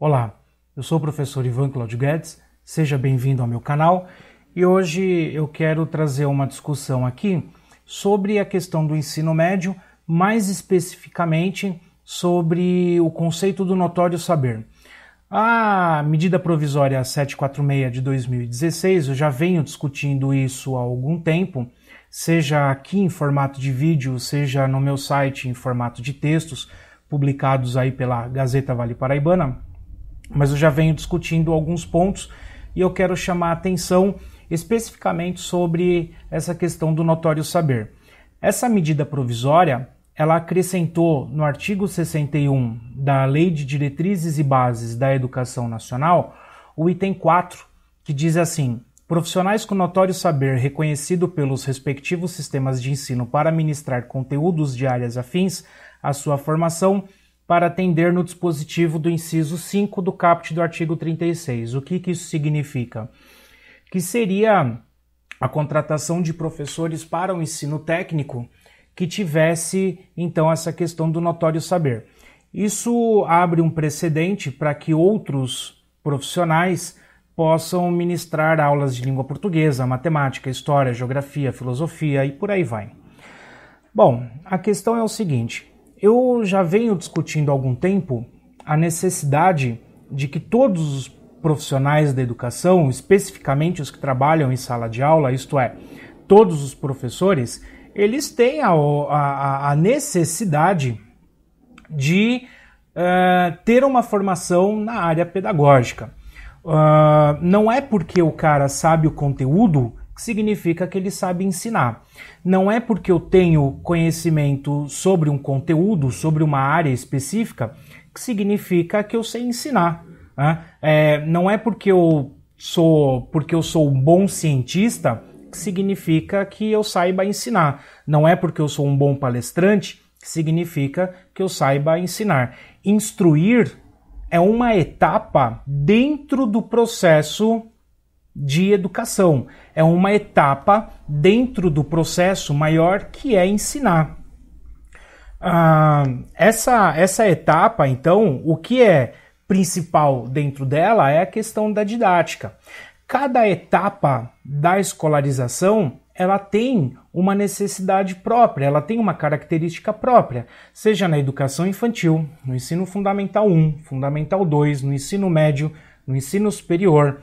Olá, eu sou o professor Ivan Claudio Guedes, seja bem-vindo ao meu canal e hoje eu quero trazer uma discussão aqui sobre a questão do ensino médio, mais especificamente sobre o conceito do notório saber. A medida provisória 746 de 2016, eu já venho discutindo isso há algum tempo, seja aqui em formato de vídeo, seja no meu site em formato de textos publicados aí pela Gazeta Vale Paraibana mas eu já venho discutindo alguns pontos e eu quero chamar a atenção especificamente sobre essa questão do notório saber. Essa medida provisória, ela acrescentou no artigo 61 da Lei de Diretrizes e Bases da Educação Nacional o item 4, que diz assim: Profissionais com notório saber reconhecido pelos respectivos sistemas de ensino para ministrar conteúdos de áreas afins à sua formação para atender no dispositivo do inciso 5 do caput do artigo 36. O que, que isso significa? Que seria a contratação de professores para o ensino técnico que tivesse, então, essa questão do notório saber. Isso abre um precedente para que outros profissionais possam ministrar aulas de língua portuguesa, matemática, história, geografia, filosofia e por aí vai. Bom, a questão é o seguinte: eu já venho discutindo há algum tempo a necessidade de que todos os profissionais da educação, especificamente os que trabalham em sala de aula, isto é, todos os professores, eles têm a, a, a necessidade de uh, ter uma formação na área pedagógica. Uh, não é porque o cara sabe o conteúdo significa que ele sabe ensinar. Não é porque eu tenho conhecimento sobre um conteúdo, sobre uma área específica, que significa que eu sei ensinar. Né? É, não é porque eu sou porque eu sou um bom cientista que significa que eu saiba ensinar. Não é porque eu sou um bom palestrante que significa que eu saiba ensinar. Instruir é uma etapa dentro do processo de educação. É uma etapa dentro do processo maior que é ensinar. Ah, essa, essa etapa, então, o que é principal dentro dela é a questão da didática. Cada etapa da escolarização ela tem uma necessidade própria, ela tem uma característica própria, seja na educação infantil, no ensino fundamental 1, fundamental 2, no ensino médio, no ensino superior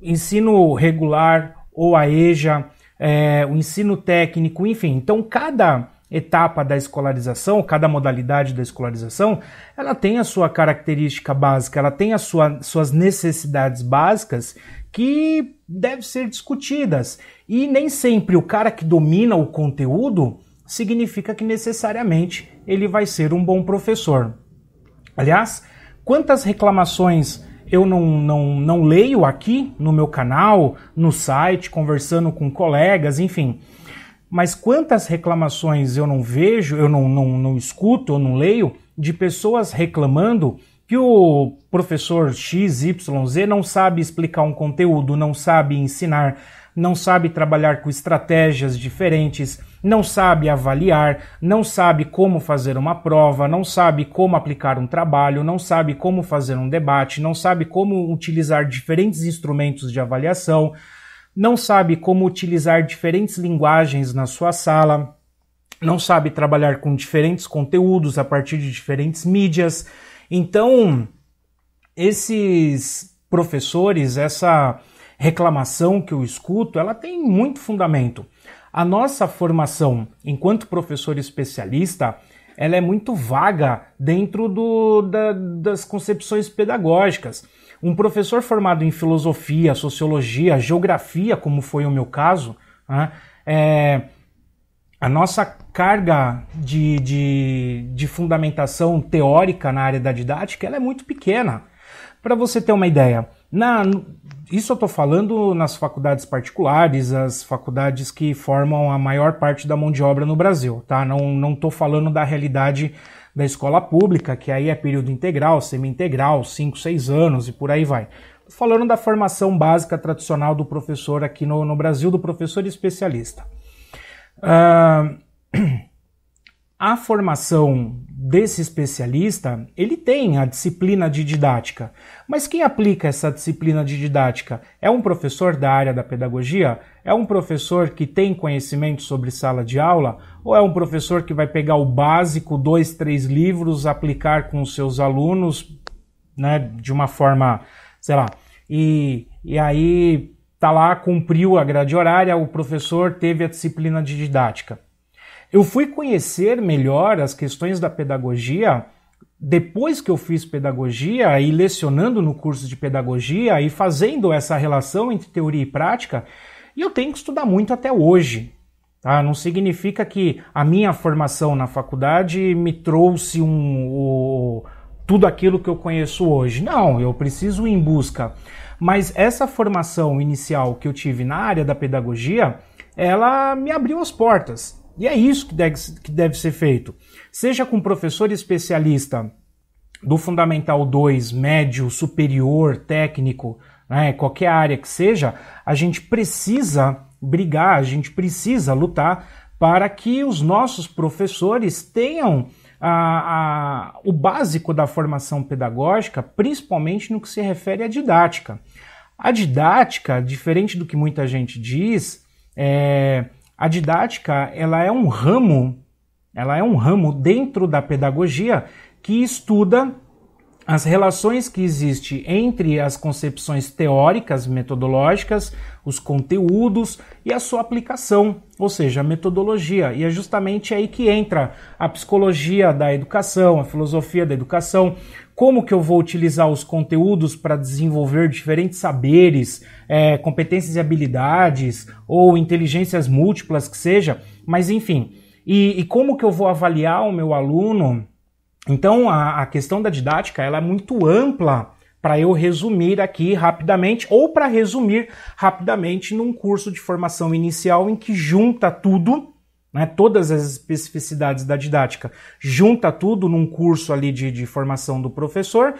ensino regular ou a EJA, é, o ensino técnico, enfim. Então, cada etapa da escolarização, cada modalidade da escolarização, ela tem a sua característica básica, ela tem as sua, suas necessidades básicas que devem ser discutidas. E nem sempre o cara que domina o conteúdo significa que necessariamente ele vai ser um bom professor. Aliás, quantas reclamações eu não, não, não leio aqui no meu canal, no site, conversando com colegas, enfim. Mas quantas reclamações eu não vejo, eu não, não, não escuto, eu não leio de pessoas reclamando que o professor XYZ não sabe explicar um conteúdo, não sabe ensinar, não sabe trabalhar com estratégias diferentes não sabe avaliar, não sabe como fazer uma prova, não sabe como aplicar um trabalho, não sabe como fazer um debate, não sabe como utilizar diferentes instrumentos de avaliação, não sabe como utilizar diferentes linguagens na sua sala, não sabe trabalhar com diferentes conteúdos a partir de diferentes mídias. Então, esses professores, essa reclamação que eu escuto, ela tem muito fundamento. A nossa formação enquanto professor especialista ela é muito vaga dentro do, da, das concepções pedagógicas. Um professor formado em filosofia, sociologia, geografia, como foi o meu caso, né, é, a nossa carga de, de, de, fundamentação teórica na área da didática ela é muito pequena. Para você ter uma ideia, na, isso eu estou falando nas faculdades particulares, as faculdades que formam a maior parte da mão de obra no Brasil, tá? Não estou falando da realidade da escola pública, que aí é período integral, semi-integral, 5, 6 anos e por aí vai. Tô falando da formação básica tradicional do professor aqui no, no Brasil, do professor especialista. Uh... a formação desse especialista, ele tem a disciplina de didática. Mas quem aplica essa disciplina de didática? É um professor da área da pedagogia? É um professor que tem conhecimento sobre sala de aula? Ou é um professor que vai pegar o básico, dois, três livros, aplicar com os seus alunos, né, de uma forma, sei lá, e, e aí tá lá, cumpriu a grade horária, o professor teve a disciplina de didática. Eu fui conhecer melhor as questões da pedagogia depois que eu fiz pedagogia e lecionando no curso de pedagogia e fazendo essa relação entre teoria e prática, e eu tenho que estudar muito até hoje. Tá? Não significa que a minha formação na faculdade me trouxe um, o, tudo aquilo que eu conheço hoje. Não, eu preciso ir em busca. Mas essa formação inicial que eu tive na área da pedagogia, ela me abriu as portas. E é isso que deve, que deve ser feito. Seja com professor especialista do Fundamental 2, médio, superior, técnico, né, qualquer área que seja, a gente precisa brigar, a gente precisa lutar para que os nossos professores tenham a, a, o básico da formação pedagógica, principalmente no que se refere à didática. A didática, diferente do que muita gente diz, é, a didática, ela é um ramo, ela é um ramo dentro da pedagogia que estuda as relações que existem entre as concepções teóricas, metodológicas, os conteúdos e a sua aplicação, ou seja, a metodologia. E é justamente aí que entra a psicologia da educação, a filosofia da educação, como que eu vou utilizar os conteúdos para desenvolver diferentes saberes, é, competências e habilidades, ou inteligências múltiplas que seja, mas enfim. E, e como que eu vou avaliar o meu aluno? Então, a, a questão da didática ela é muito ampla para eu resumir aqui rapidamente, ou para resumir rapidamente num curso de formação inicial em que junta tudo né, todas as especificidades da didática, junta tudo num curso ali de, de formação do professor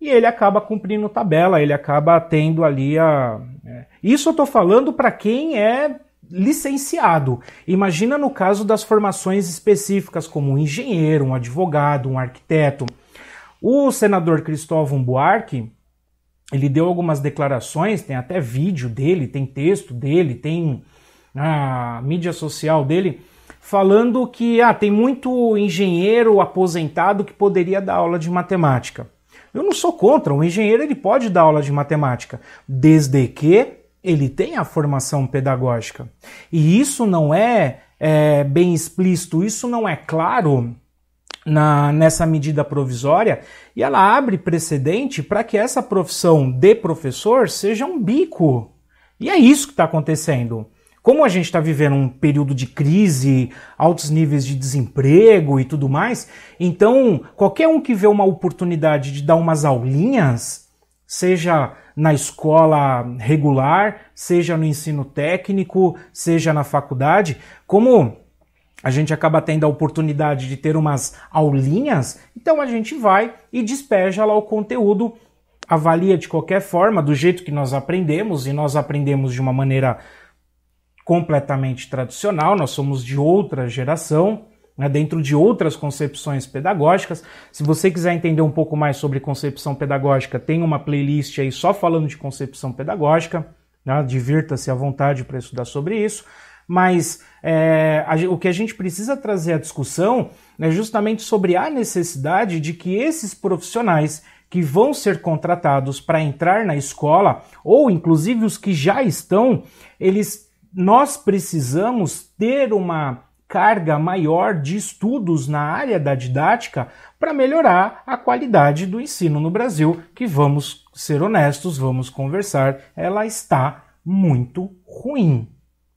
e ele acaba cumprindo tabela, ele acaba tendo ali a. É. Isso eu estou falando para quem é licenciado. Imagina no caso das formações específicas, como um engenheiro, um advogado, um arquiteto. O senador Cristóvão Buarque, ele deu algumas declarações, tem até vídeo dele, tem texto dele, tem na mídia social dele, falando que ah, tem muito engenheiro aposentado que poderia dar aula de matemática. Eu não sou contra, um engenheiro ele pode dar aula de matemática, desde que ele tenha a formação pedagógica. E isso não é, é bem explícito, isso não é claro na, nessa medida provisória e ela abre precedente para que essa profissão de professor seja um bico. E é isso que está acontecendo. Como a gente está vivendo um período de crise, altos níveis de desemprego e tudo mais, então qualquer um que vê uma oportunidade de dar umas aulinhas, seja na escola regular, seja no ensino técnico, seja na faculdade, como a gente acaba tendo a oportunidade de ter umas aulinhas, então a gente vai e despeja lá o conteúdo avalia de qualquer forma, do jeito que nós aprendemos, e nós aprendemos de uma maneira completamente tradicional, nós somos de outra geração, né, dentro de outras concepções pedagógicas. Se você quiser entender um pouco mais sobre concepção pedagógica, tem uma playlist aí só falando de concepção pedagógica. Né, Divirta-se à vontade para estudar sobre isso. Mas é, a, o que a gente precisa trazer à discussão é justamente sobre a necessidade de que esses profissionais que vão ser contratados para entrar na escola, ou inclusive os que já estão, eles nós precisamos ter uma carga maior de estudos na área da didática para melhorar a qualidade do ensino no Brasil, que vamos ser honestos, vamos conversar, ela está muito ruim.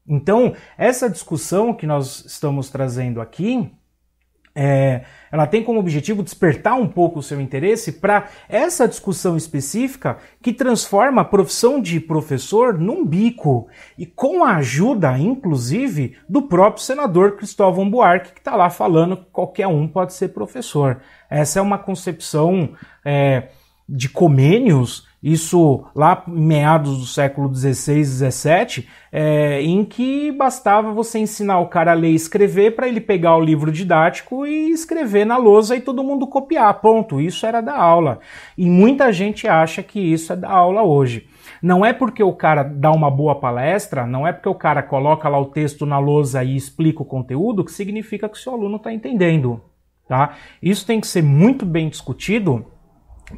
Então, essa discussão que nós estamos trazendo aqui é, ela tem como objetivo despertar um pouco o seu interesse para essa discussão específica que transforma a profissão de professor num bico e com a ajuda, inclusive, do próprio senador Cristóvão Buarque, que está lá falando que qualquer um pode ser professor. Essa é uma concepção é, de comênios, isso lá meados do século XVI, XVII, é, em que bastava você ensinar o cara a ler e escrever para ele pegar o livro didático e escrever na lousa e todo mundo copiar, ponto. Isso era da aula. E muita gente acha que isso é da aula hoje. Não é porque o cara dá uma boa palestra, não é porque o cara coloca lá o texto na lousa e explica o conteúdo que significa que o seu aluno está entendendo. Tá? Isso tem que ser muito bem discutido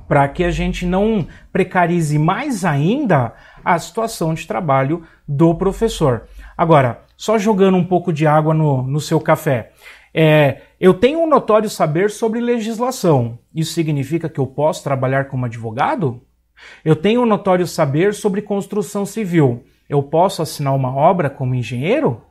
para que a gente não precarize mais ainda a situação de trabalho do professor. Agora, só jogando um pouco de água no, no seu café. É, eu tenho um notório saber sobre legislação. Isso significa que eu posso trabalhar como advogado? Eu tenho um notório saber sobre construção civil. Eu posso assinar uma obra como engenheiro?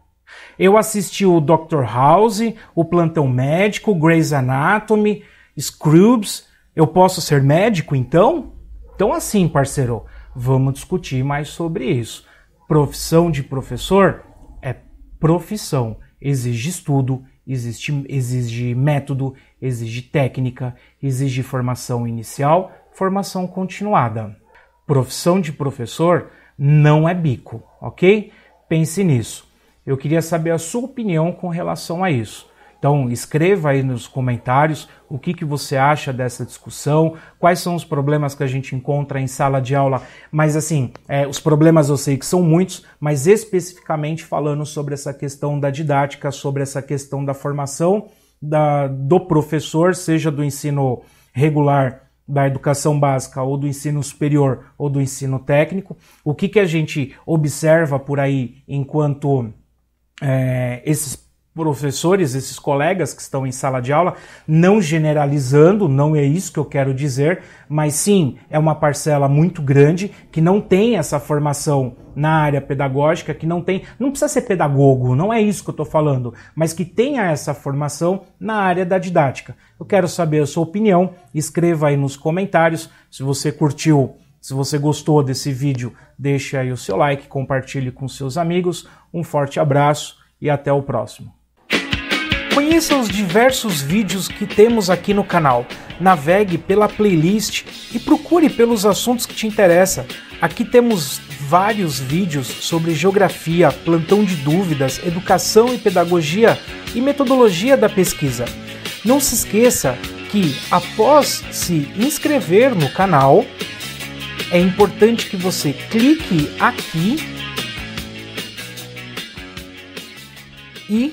Eu assisti o Dr. House, o Plantão Médico, Grey's Anatomy, Scrubs, eu posso ser médico então? Então, assim, parceiro, vamos discutir mais sobre isso. Profissão de professor é profissão, exige estudo, existe, exige método, exige técnica, exige formação inicial, formação continuada. Profissão de professor não é bico, ok? Pense nisso. Eu queria saber a sua opinião com relação a isso. Então escreva aí nos comentários o que, que você acha dessa discussão, quais são os problemas que a gente encontra em sala de aula. Mas assim, é, os problemas eu sei que são muitos, mas especificamente falando sobre essa questão da didática, sobre essa questão da formação da, do professor, seja do ensino regular da educação básica ou do ensino superior ou do ensino técnico, o que, que a gente observa por aí enquanto é, esses professores, esses colegas que estão em sala de aula, não generalizando, não é isso que eu quero dizer, mas sim é uma parcela muito grande que não tem essa formação na área pedagógica, que não tem, não precisa ser pedagogo, não é isso que eu estou falando, mas que tenha essa formação na área da didática. Eu quero saber a sua opinião, escreva aí nos comentários se você curtiu se você gostou desse vídeo, deixe aí o seu like, compartilhe com seus amigos. Um forte abraço e até o próximo. Conheça os diversos vídeos que temos aqui no canal. Navegue pela playlist e procure pelos assuntos que te interessam. Aqui temos vários vídeos sobre geografia, plantão de dúvidas, educação e pedagogia e metodologia da pesquisa. Não se esqueça que, após se inscrever no canal, é importante que você clique aqui e